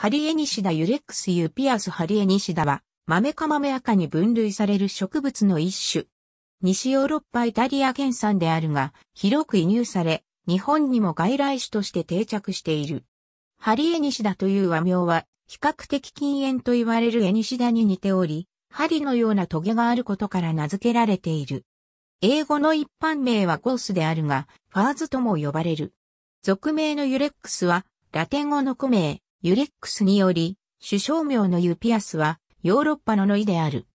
ハリエニシダユレックスユピアスハリエニシダは、豆か豆赤に分類される植物の一種。西ヨーロッパイタリア原産であるが、広く輸入され、日本にも外来種として定着している。ハリエニシダという和名は、比較的禁煙と言われるエニシダに似ており、針のようなトゲがあることから名付けられている。英語の一般名はゴースであるが、ファーズとも呼ばれる。俗名のユレックスは、ラテン語の古名、ユレックスにより、首相名のユピアスはヨーロッパのノイである。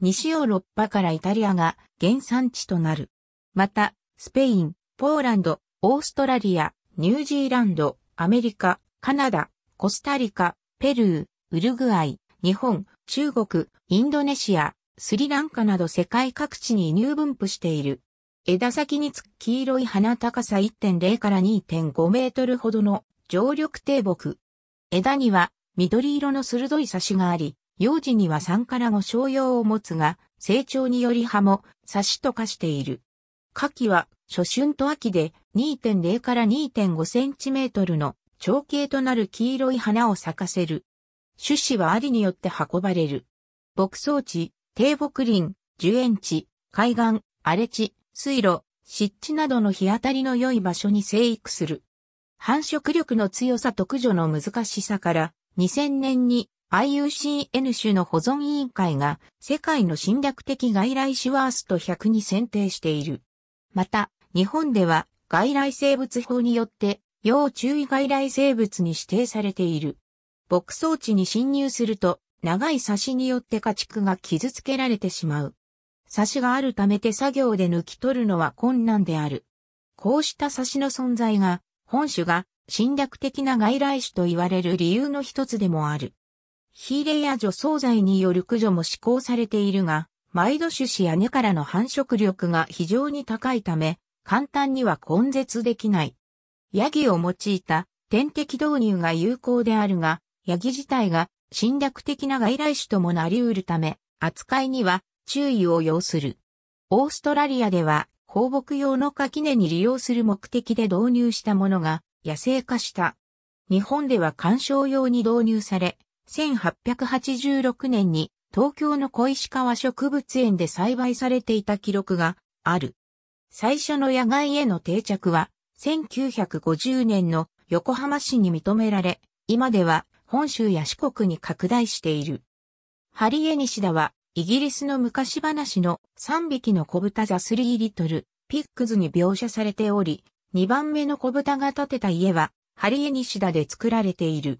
西ヨーロッパからイタリアが原産地となる。また、スペイン、ポーランド、オーストラリア、ニュージーランド、アメリカ、カナダ、コスタリカ、ペルー、ウルグアイ、日本、中国、インドネシア、スリランカなど世界各地に入分布している。枝先につく黄色い花高さ1.0から2.5メートルほどの常緑低木、枝には緑色の鋭い差しがあり、幼児には3から5商用を持つが、成長により葉も刺しと化している。夏季は初春と秋で2.0から2.5センチメートルの長径となる黄色い花を咲かせる。種子はありによって運ばれる。牧草地、低木林、樹園地、海岸、荒れ地、水路、湿地などの日当たりの良い場所に生育する。繁殖力の強さ特駆除の難しさから、2000年に IUCN 種の保存委員会が世界の侵略的外来種ワースト100に選定している。また、日本では外来生物法によって要注意外来生物に指定されている。牧草地に侵入すると長い刺しによって家畜が傷つけられてしまう。刺しがあるため手作業で抜き取るのは困難である。こうした刺しの存在が本種が侵略的な外来種と言われる理由の一つでもある。ヒーレや除草剤による駆除も施行されているが、毎度種子や根からの繁殖力が非常に高いため、簡単には根絶できない。ヤギを用いた点滴導入が有効であるが、ヤギ自体が侵略的な外来種ともなり得るため、扱いには注意を要する。オーストラリアでは放牧用の垣根に利用する目的で導入したものが野生化した。日本では観賞用に導入され、1886年に東京の小石川植物園で栽培されていた記録がある。最初の野外への定着は1950年の横浜市に認められ、今では本州や四国に拡大している。ハリエニシダはイギリスの昔話の3匹の小豚ザスリーリトル、ピックズに描写されており、2番目の小豚が建てた家は、ハリエニシダで作られている。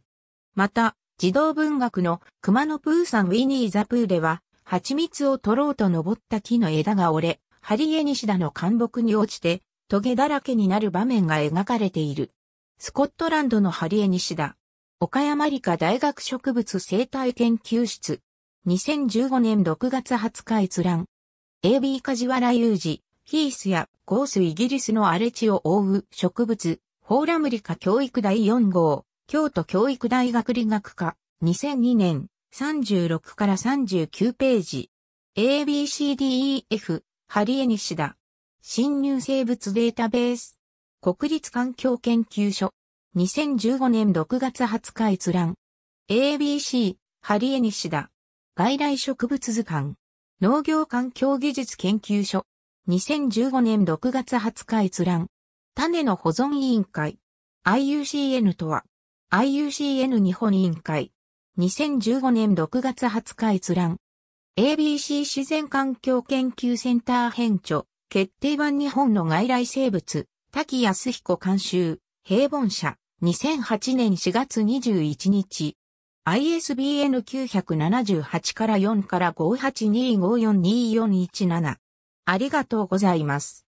また、児童文学の熊野プーさんウィニーザプーでは、蜂蜜を取ろうと登った木の枝が折れ、ハリエニシダの干木に落ちて、トゲだらけになる場面が描かれている。スコットランドのハリエニシダ。岡山理科大学植物生態研究室。2015年6月20日閲覧。AB 梶原雄二、ヒースやゴースイギリスの荒れ地を覆う植物、フォーラムリカ教育第4号、京都教育大学理学科、2002年、36から39ページ。ABCDEF、ハリエニシダ。新入生物データベース。国立環境研究所。2015年6月20日閲覧。ABC、ハリエニシダ。外来植物図鑑、農業環境技術研究所、2015年6月20日閲覧、種の保存委員会、IUCN とは、IUCN 日本委員会、2015年6月20日閲覧、ABC 自然環境研究センター編著、決定版日本の外来生物、滝康彦監修、平凡社、2008年4月21日、ISBN 978から4から582542417。ありがとうございます。